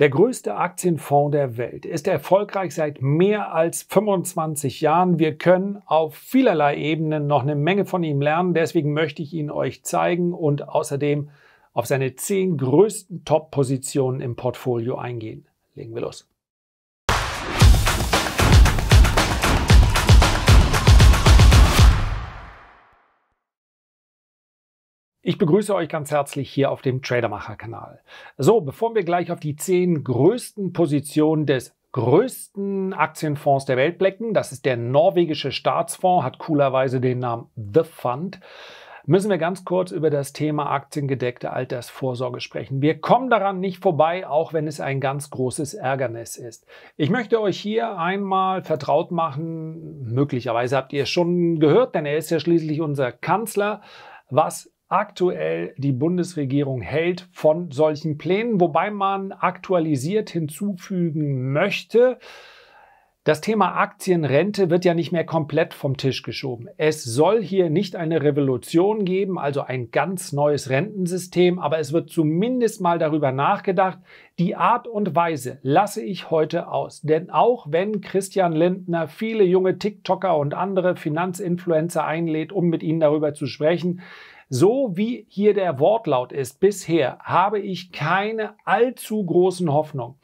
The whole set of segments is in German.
Der größte Aktienfonds der Welt ist erfolgreich seit mehr als 25 Jahren. Wir können auf vielerlei Ebenen noch eine Menge von ihm lernen. Deswegen möchte ich ihn euch zeigen und außerdem auf seine zehn größten Top-Positionen im Portfolio eingehen. Legen wir los. Ich begrüße euch ganz herzlich hier auf dem Tradermacher-Kanal. So, bevor wir gleich auf die zehn größten Positionen des größten Aktienfonds der Welt blicken, das ist der norwegische Staatsfonds, hat coolerweise den Namen The Fund, müssen wir ganz kurz über das Thema aktiengedeckte Altersvorsorge sprechen. Wir kommen daran nicht vorbei, auch wenn es ein ganz großes Ärgernis ist. Ich möchte euch hier einmal vertraut machen, möglicherweise habt ihr es schon gehört, denn er ist ja schließlich unser Kanzler, was aktuell die Bundesregierung hält von solchen Plänen, wobei man aktualisiert hinzufügen möchte, das Thema Aktienrente wird ja nicht mehr komplett vom Tisch geschoben. Es soll hier nicht eine Revolution geben, also ein ganz neues Rentensystem, aber es wird zumindest mal darüber nachgedacht. Die Art und Weise lasse ich heute aus. Denn auch wenn Christian Lindner viele junge TikToker und andere Finanzinfluencer einlädt, um mit ihnen darüber zu sprechen, so wie hier der Wortlaut ist bisher, habe ich keine allzu großen Hoffnung,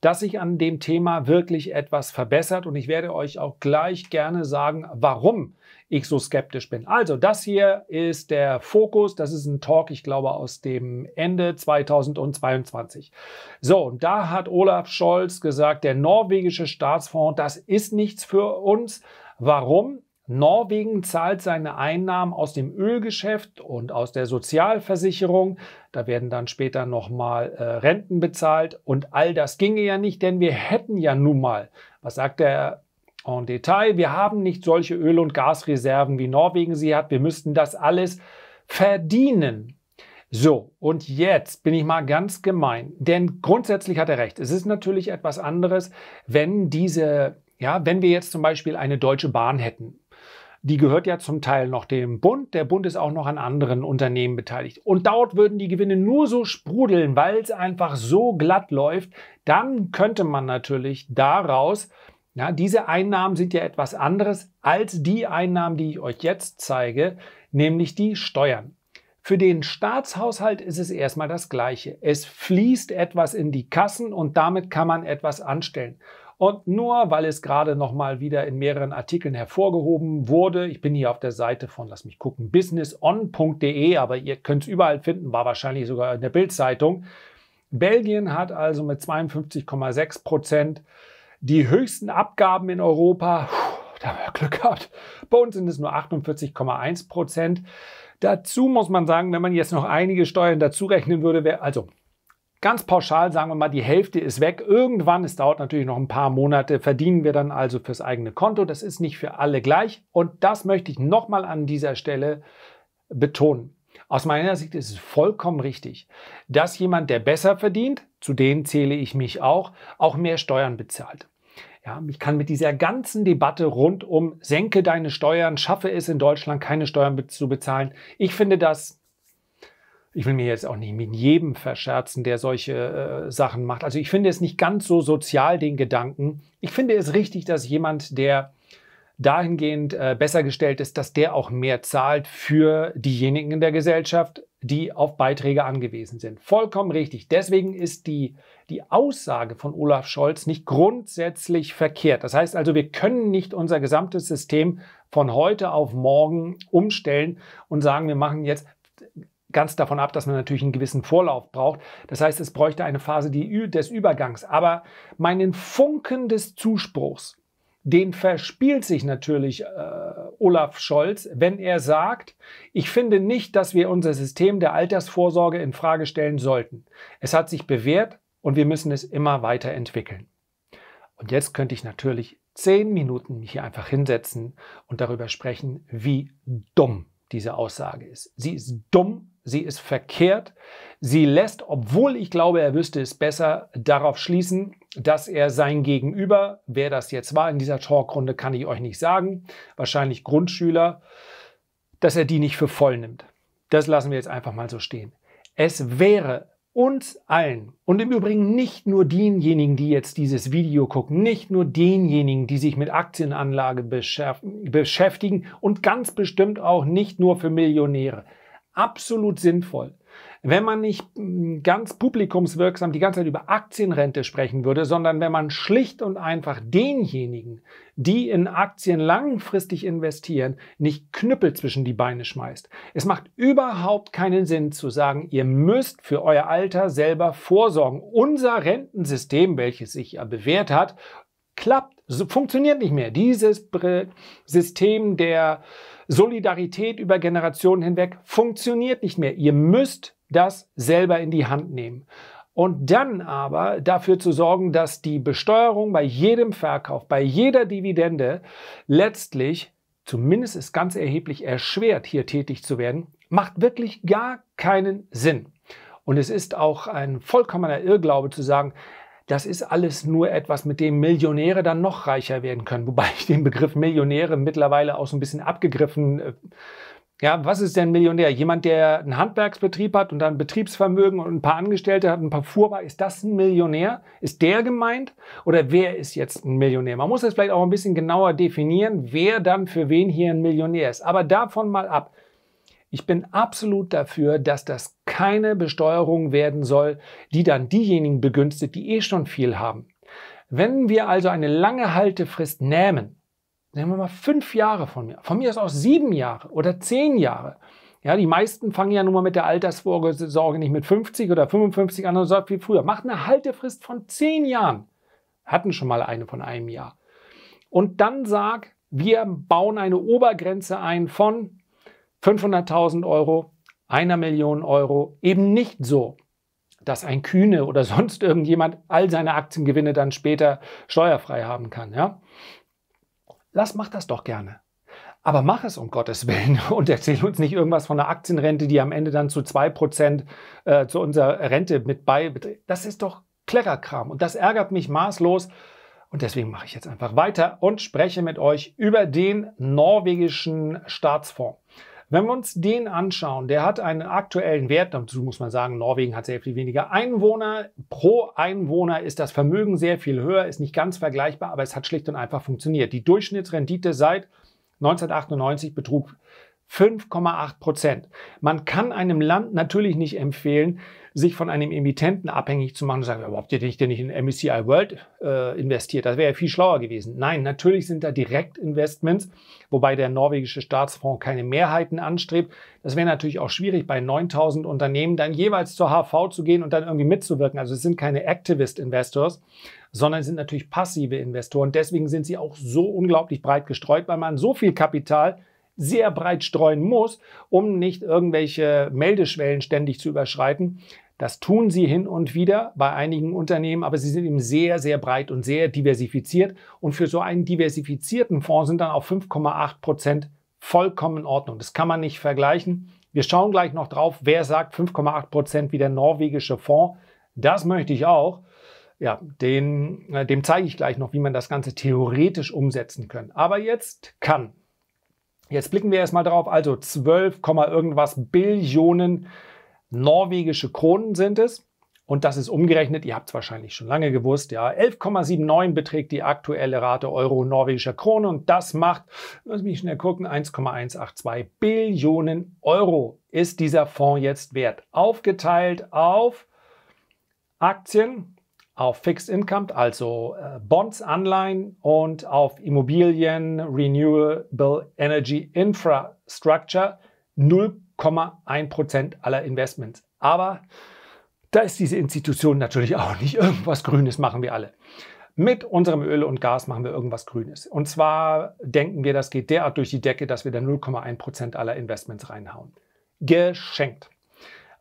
dass sich an dem Thema wirklich etwas verbessert. Und ich werde euch auch gleich gerne sagen, warum ich so skeptisch bin. Also, das hier ist der Fokus. Das ist ein Talk, ich glaube, aus dem Ende 2022. So, und da hat Olaf Scholz gesagt, der norwegische Staatsfonds, das ist nichts für uns. Warum? Norwegen zahlt seine Einnahmen aus dem Ölgeschäft und aus der Sozialversicherung. Da werden dann später nochmal äh, Renten bezahlt. Und all das ginge ja nicht, denn wir hätten ja nun mal, was sagt er en Detail, wir haben nicht solche Öl- und Gasreserven wie Norwegen sie hat. Wir müssten das alles verdienen. So, und jetzt bin ich mal ganz gemein, denn grundsätzlich hat er recht. Es ist natürlich etwas anderes, wenn diese, ja, wenn wir jetzt zum Beispiel eine deutsche Bahn hätten die gehört ja zum Teil noch dem Bund. Der Bund ist auch noch an anderen Unternehmen beteiligt. Und dort würden die Gewinne nur so sprudeln, weil es einfach so glatt läuft. Dann könnte man natürlich daraus, ja, diese Einnahmen sind ja etwas anderes als die Einnahmen, die ich euch jetzt zeige, nämlich die Steuern. Für den Staatshaushalt ist es erstmal das Gleiche. Es fließt etwas in die Kassen und damit kann man etwas anstellen. Und nur weil es gerade nochmal wieder in mehreren Artikeln hervorgehoben wurde, ich bin hier auf der Seite von, lass mich gucken, businesson.de, aber ihr könnt es überall finden, war wahrscheinlich sogar in der Bildzeitung. Belgien hat also mit 52,6 Prozent die höchsten Abgaben in Europa. Puh, da haben wir Glück gehabt. Bei uns sind es nur 48,1 Prozent. Dazu muss man sagen, wenn man jetzt noch einige Steuern dazu rechnen würde, wäre also ganz pauschal sagen wir mal, die Hälfte ist weg. Irgendwann, es dauert natürlich noch ein paar Monate, verdienen wir dann also fürs eigene Konto. Das ist nicht für alle gleich. Und das möchte ich nochmal an dieser Stelle betonen. Aus meiner Sicht ist es vollkommen richtig, dass jemand, der besser verdient, zu denen zähle ich mich auch, auch mehr Steuern bezahlt. Ja, ich kann mit dieser ganzen Debatte rund um senke deine Steuern, schaffe es in Deutschland keine Steuern zu bezahlen. Ich finde das ich will mir jetzt auch nicht mit jedem verscherzen, der solche äh, Sachen macht. Also ich finde es nicht ganz so sozial, den Gedanken. Ich finde es richtig, dass jemand, der dahingehend äh, besser gestellt ist, dass der auch mehr zahlt für diejenigen in der Gesellschaft, die auf Beiträge angewiesen sind. Vollkommen richtig. Deswegen ist die, die Aussage von Olaf Scholz nicht grundsätzlich verkehrt. Das heißt also, wir können nicht unser gesamtes System von heute auf morgen umstellen und sagen, wir machen jetzt ganz davon ab, dass man natürlich einen gewissen Vorlauf braucht. Das heißt, es bräuchte eine Phase des Übergangs. Aber meinen Funken des Zuspruchs, den verspielt sich natürlich äh, Olaf Scholz, wenn er sagt, ich finde nicht, dass wir unser System der Altersvorsorge in Frage stellen sollten. Es hat sich bewährt und wir müssen es immer weiter entwickeln. Und jetzt könnte ich natürlich zehn Minuten mich hier einfach hinsetzen und darüber sprechen, wie dumm diese Aussage ist. Sie ist dumm sie ist verkehrt. Sie lässt, obwohl ich glaube, er wüsste es besser, darauf schließen, dass er sein Gegenüber, wer das jetzt war in dieser Talkrunde, kann ich euch nicht sagen, wahrscheinlich Grundschüler, dass er die nicht für voll nimmt. Das lassen wir jetzt einfach mal so stehen. Es wäre uns allen und im Übrigen nicht nur denjenigen, die jetzt dieses Video gucken, nicht nur denjenigen, die sich mit Aktienanlage beschäftigen und ganz bestimmt auch nicht nur für Millionäre absolut sinnvoll. Wenn man nicht hm, ganz publikumswirksam die ganze Zeit über Aktienrente sprechen würde, sondern wenn man schlicht und einfach denjenigen, die in Aktien langfristig investieren, nicht Knüppel zwischen die Beine schmeißt. Es macht überhaupt keinen Sinn zu sagen, ihr müsst für euer Alter selber vorsorgen. Unser Rentensystem, welches sich ja bewährt hat, klappt, funktioniert nicht mehr. Dieses System der Solidarität über Generationen hinweg funktioniert nicht mehr. Ihr müsst das selber in die Hand nehmen. Und dann aber dafür zu sorgen, dass die Besteuerung bei jedem Verkauf, bei jeder Dividende letztlich zumindest ist ganz erheblich erschwert, hier tätig zu werden, macht wirklich gar keinen Sinn. Und es ist auch ein vollkommener Irrglaube zu sagen, das ist alles nur etwas, mit dem Millionäre dann noch reicher werden können. Wobei ich den Begriff Millionäre mittlerweile auch so ein bisschen abgegriffen. Äh, ja, was ist denn Millionär? Jemand, der einen Handwerksbetrieb hat und dann Betriebsvermögen und ein paar Angestellte hat, ein paar Fuhrbar, ist das ein Millionär? Ist der gemeint? Oder wer ist jetzt ein Millionär? Man muss das vielleicht auch ein bisschen genauer definieren, wer dann für wen hier ein Millionär ist. Aber davon mal ab. Ich bin absolut dafür, dass das keine Besteuerung werden soll, die dann diejenigen begünstigt, die eh schon viel haben. Wenn wir also eine lange Haltefrist nehmen, nehmen wir mal fünf Jahre von mir, von mir ist auch sieben Jahre oder zehn Jahre. Ja, die meisten fangen ja nun mal mit der Altersvorsorge nicht mit 50 oder 55 an, sondern viel früher. Macht eine Haltefrist von zehn Jahren. Hatten schon mal eine von einem Jahr. Und dann sag, wir bauen eine Obergrenze ein von 500.000 Euro, einer Million Euro, eben nicht so, dass ein Kühne oder sonst irgendjemand all seine Aktiengewinne dann später steuerfrei haben kann. Ja? Lass, mach das doch gerne. Aber mach es um Gottes Willen und erzähl uns nicht irgendwas von einer Aktienrente, die am Ende dann zu 2% äh, zu unserer Rente mit beiträgt. Das ist doch Kleckerkram und das ärgert mich maßlos. Und deswegen mache ich jetzt einfach weiter und spreche mit euch über den norwegischen Staatsfonds. Wenn wir uns den anschauen, der hat einen aktuellen Wert, dazu muss man sagen, Norwegen hat sehr viel weniger Einwohner. Pro Einwohner ist das Vermögen sehr viel höher, ist nicht ganz vergleichbar, aber es hat schlicht und einfach funktioniert. Die Durchschnittsrendite seit 1998 betrug 5,8 Prozent. Man kann einem Land natürlich nicht empfehlen, sich von einem Emittenten abhängig zu machen und sagen, überhaupt hätte ich denn nicht in MSCI e World äh, investiert? Das wäre ja viel schlauer gewesen. Nein, natürlich sind da Direktinvestments, wobei der norwegische Staatsfonds keine Mehrheiten anstrebt. Das wäre natürlich auch schwierig, bei 9000 Unternehmen dann jeweils zur HV zu gehen und dann irgendwie mitzuwirken. Also es sind keine Activist Investors, sondern sind natürlich passive Investoren. Deswegen sind sie auch so unglaublich breit gestreut, weil man so viel Kapital sehr breit streuen muss, um nicht irgendwelche Meldeschwellen ständig zu überschreiten. Das tun sie hin und wieder bei einigen Unternehmen, aber sie sind eben sehr, sehr breit und sehr diversifiziert. Und für so einen diversifizierten Fonds sind dann auch 5,8 Prozent vollkommen in Ordnung. Das kann man nicht vergleichen. Wir schauen gleich noch drauf, wer sagt 5,8 Prozent wie der norwegische Fonds. Das möchte ich auch. Ja, den, äh, dem zeige ich gleich noch, wie man das Ganze theoretisch umsetzen kann. Aber jetzt kann Jetzt blicken wir erstmal drauf. Also 12, irgendwas Billionen norwegische Kronen sind es. Und das ist umgerechnet, ihr habt es wahrscheinlich schon lange gewusst, ja, 11,79 beträgt die aktuelle Rate Euro norwegischer Krone und das macht, lass mich schnell gucken, 1,182 Billionen Euro ist dieser Fonds jetzt wert. Aufgeteilt auf Aktien, auf Fixed Income, also äh, Bonds, Anleihen und auf Immobilien, Renewable Energy Infrastructure 0,1% aller Investments. Aber da ist diese Institution natürlich auch nicht irgendwas Grünes, machen wir alle. Mit unserem Öl und Gas machen wir irgendwas Grünes. Und zwar denken wir, das geht derart durch die Decke, dass wir da 0,1% aller Investments reinhauen. Geschenkt.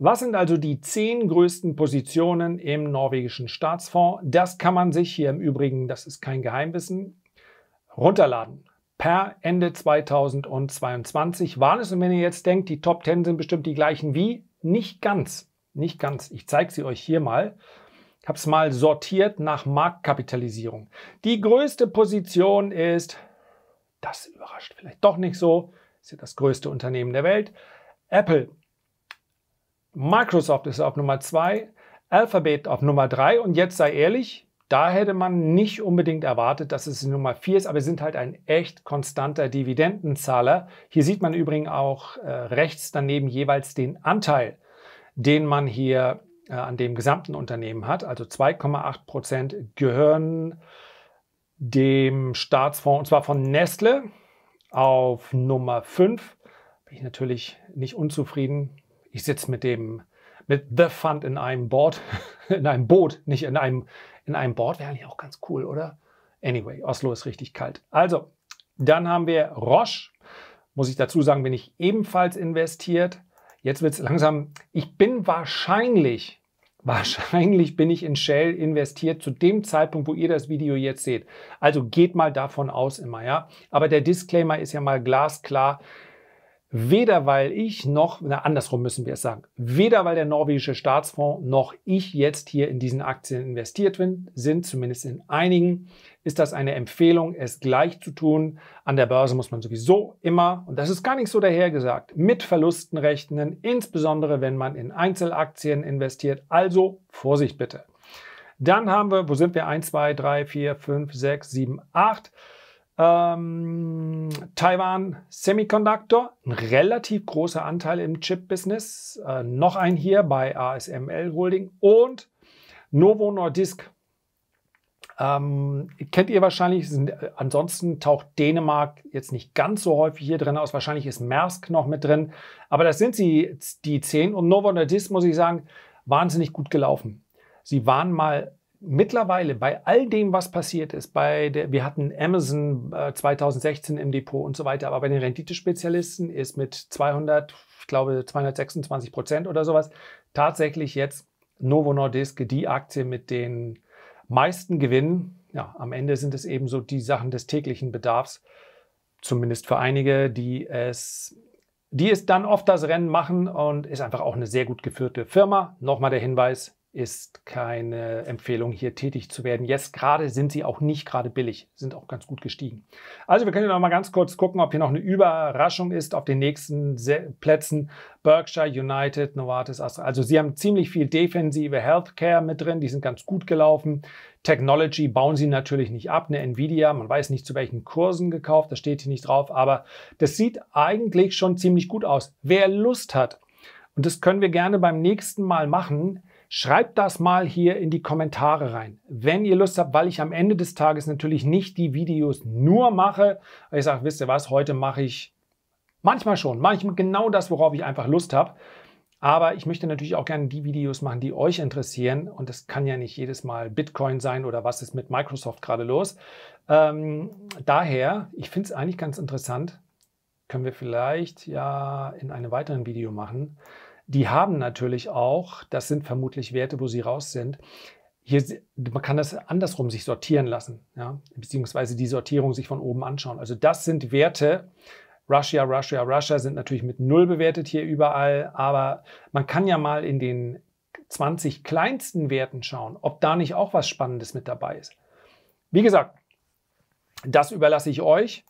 Was sind also die zehn größten Positionen im norwegischen Staatsfonds? Das kann man sich hier im Übrigen, das ist kein Geheimwissen, runterladen. Per Ende 2022 waren es. Und wenn ihr jetzt denkt, die Top 10 sind bestimmt die gleichen wie, nicht ganz. Nicht ganz. Ich zeige sie euch hier mal. Ich habe es mal sortiert nach Marktkapitalisierung. Die größte Position ist, das überrascht vielleicht doch nicht so, ist ja das größte Unternehmen der Welt, Apple Microsoft ist auf Nummer 2, Alphabet auf Nummer 3 und jetzt sei ehrlich, da hätte man nicht unbedingt erwartet, dass es Nummer 4 ist, aber sind halt ein echt konstanter Dividendenzahler. Hier sieht man übrigens auch äh, rechts daneben jeweils den Anteil, den man hier äh, an dem gesamten Unternehmen hat. Also 2,8 Prozent gehören dem Staatsfonds, und zwar von Nestle auf Nummer 5. Bin ich natürlich nicht unzufrieden, ich sitze mit dem, mit The Fund in einem Board, in einem Boot, nicht in einem, in einem Board, wäre eigentlich auch ganz cool, oder? Anyway, Oslo ist richtig kalt. Also, dann haben wir Roche. Muss ich dazu sagen, bin ich ebenfalls investiert. Jetzt wird es langsam. Ich bin wahrscheinlich, wahrscheinlich bin ich in Shell investiert zu dem Zeitpunkt, wo ihr das Video jetzt seht. Also geht mal davon aus immer, ja. Aber der Disclaimer ist ja mal glasklar. Weder weil ich noch, na, andersrum müssen wir es sagen, weder weil der norwegische Staatsfonds noch ich jetzt hier in diesen Aktien investiert bin, sind, zumindest in einigen, ist das eine Empfehlung, es gleich zu tun. An der Börse muss man sowieso immer, und das ist gar nicht so dahergesagt, mit Verlusten rechnen, insbesondere wenn man in Einzelaktien investiert. Also Vorsicht bitte. Dann haben wir, wo sind wir? 1, 2, 3, 4, 5, 6, 7, 8. Ähm, Taiwan Semiconductor, ein relativ großer Anteil im Chip-Business. Äh, noch ein hier bei ASML Holding und Novo Nordisk. Ähm, kennt ihr wahrscheinlich, sind, äh, ansonsten taucht Dänemark jetzt nicht ganz so häufig hier drin aus. Wahrscheinlich ist Maersk noch mit drin. Aber das sind sie, die zehn. Und Novo Nordisk, muss ich sagen, wahnsinnig gut gelaufen. Sie waren mal mittlerweile bei all dem, was passiert ist, bei der, wir hatten Amazon äh, 2016 im Depot und so weiter, aber bei den Renditespezialisten ist mit 200, ich glaube 226 Prozent oder sowas, tatsächlich jetzt Novo Nordisk die Aktie mit den meisten Gewinnen. Ja, am Ende sind es eben so die Sachen des täglichen Bedarfs, zumindest für einige, die es die es dann oft das Rennen machen und ist einfach auch eine sehr gut geführte Firma. Nochmal der Hinweis, ist keine Empfehlung, hier tätig zu werden. Jetzt gerade sind sie auch nicht gerade billig, sind auch ganz gut gestiegen. Also wir können noch mal ganz kurz gucken, ob hier noch eine Überraschung ist auf den nächsten Plätzen. Berkshire, United, Novartis, Astra. Also sie haben ziemlich viel defensive Healthcare mit drin, die sind ganz gut gelaufen. Technology bauen sie natürlich nicht ab, eine Nvidia, man weiß nicht zu welchen Kursen gekauft, das steht hier nicht drauf, aber das sieht eigentlich schon ziemlich gut aus. Wer Lust hat, und das können wir gerne beim nächsten Mal machen, Schreibt das mal hier in die Kommentare rein, wenn ihr Lust habt, weil ich am Ende des Tages natürlich nicht die Videos nur mache. Ich sage, wisst ihr was, heute mache ich manchmal schon, manchmal genau das, worauf ich einfach Lust habe. Aber ich möchte natürlich auch gerne die Videos machen, die euch interessieren. Und das kann ja nicht jedes Mal Bitcoin sein oder was ist mit Microsoft gerade los. Ähm, daher, ich finde es eigentlich ganz interessant. Können wir vielleicht ja in einem weiteren Video machen die haben natürlich auch, das sind vermutlich Werte, wo sie raus sind. Hier, man kann das andersrum sich sortieren lassen, ja? beziehungsweise die Sortierung sich von oben anschauen. Also das sind Werte, Russia, Russia, Russia sind natürlich mit Null bewertet hier überall, aber man kann ja mal in den 20 kleinsten Werten schauen, ob da nicht auch was Spannendes mit dabei ist. Wie gesagt, das überlasse ich euch.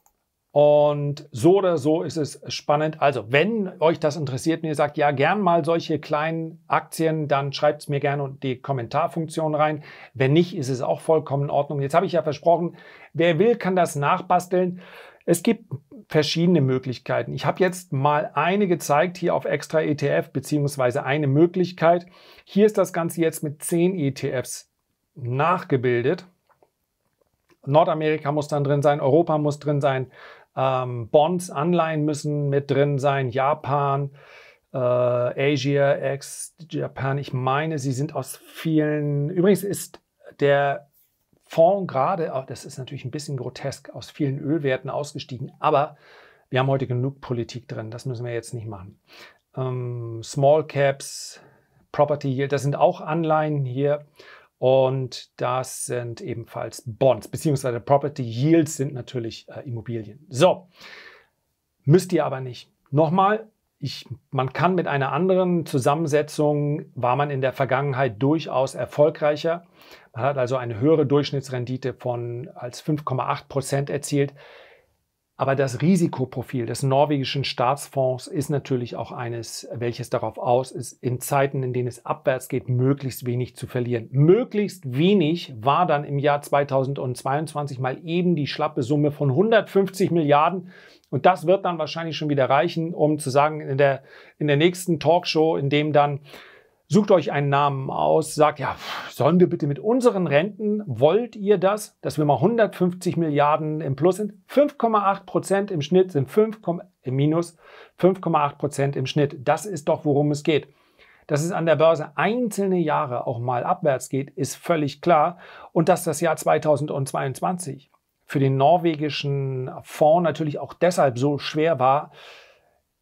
Und so oder so ist es spannend. Also, wenn euch das interessiert und ihr sagt, ja, gern mal solche kleinen Aktien, dann schreibt es mir gerne in die Kommentarfunktion rein. Wenn nicht, ist es auch vollkommen in Ordnung. Jetzt habe ich ja versprochen, wer will, kann das nachbasteln. Es gibt verschiedene Möglichkeiten. Ich habe jetzt mal eine gezeigt hier auf extra ETF, beziehungsweise eine Möglichkeit. Hier ist das Ganze jetzt mit zehn ETFs nachgebildet. Nordamerika muss dann drin sein, Europa muss drin sein, ähm, Bonds, Anleihen müssen mit drin sein, Japan, äh, Asia, Ex-Japan. Ich meine, sie sind aus vielen. Übrigens ist der Fonds gerade, oh, das ist natürlich ein bisschen grotesk, aus vielen Ölwerten ausgestiegen, aber wir haben heute genug Politik drin, das müssen wir jetzt nicht machen. Ähm, Small Caps, Property Yield, das sind auch Anleihen hier und das sind ebenfalls Bonds, beziehungsweise Property Yields sind natürlich äh, Immobilien. So, müsst ihr aber nicht. Nochmal, ich, man kann mit einer anderen Zusammensetzung, war man in der Vergangenheit durchaus erfolgreicher. Man hat also eine höhere Durchschnittsrendite von als 5,8 Prozent erzielt. Aber das Risikoprofil des norwegischen Staatsfonds ist natürlich auch eines, welches darauf aus ist, in Zeiten, in denen es abwärts geht, möglichst wenig zu verlieren. Möglichst wenig war dann im Jahr 2022 mal eben die schlappe Summe von 150 Milliarden. Und das wird dann wahrscheinlich schon wieder reichen, um zu sagen, in der, in der nächsten Talkshow, in dem dann Sucht euch einen Namen aus, sagt, ja, sollen wir bitte mit unseren Renten, wollt ihr das, dass wir mal 150 Milliarden im Plus sind? 5,8 Prozent im Schnitt sind 5, im äh, Minus, 5,8 Prozent im Schnitt. Das ist doch, worum es geht. Dass es an der Börse einzelne Jahre auch mal abwärts geht, ist völlig klar. Und dass das Jahr 2022 für den norwegischen Fonds natürlich auch deshalb so schwer war,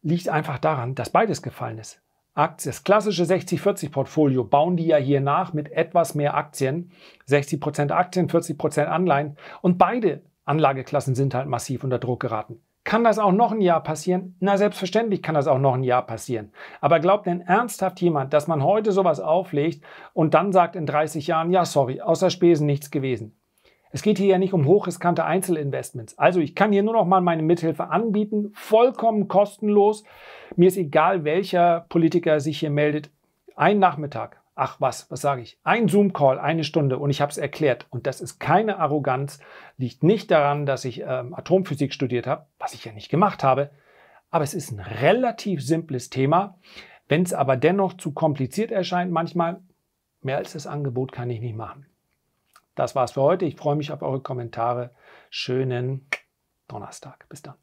liegt einfach daran, dass beides gefallen ist. Aktien, das klassische 60-40-Portfolio bauen die ja hier nach mit etwas mehr Aktien. 60% Prozent Aktien, 40% Prozent Anleihen. Und beide Anlageklassen sind halt massiv unter Druck geraten. Kann das auch noch ein Jahr passieren? Na, selbstverständlich kann das auch noch ein Jahr passieren. Aber glaubt denn ernsthaft jemand, dass man heute sowas auflegt und dann sagt in 30 Jahren, ja, sorry, außer Spesen nichts gewesen? Es geht hier ja nicht um hochriskante Einzelinvestments. Also ich kann hier nur noch mal meine Mithilfe anbieten, vollkommen kostenlos. Mir ist egal, welcher Politiker sich hier meldet. Ein Nachmittag, ach was, was sage ich? Ein Zoom-Call, eine Stunde und ich habe es erklärt. Und das ist keine Arroganz, liegt nicht daran, dass ich ähm, Atomphysik studiert habe, was ich ja nicht gemacht habe. Aber es ist ein relativ simples Thema. Wenn es aber dennoch zu kompliziert erscheint manchmal, mehr als das Angebot kann ich nicht machen. Das war's für heute. Ich freue mich auf eure Kommentare. Schönen Donnerstag. Bis dann.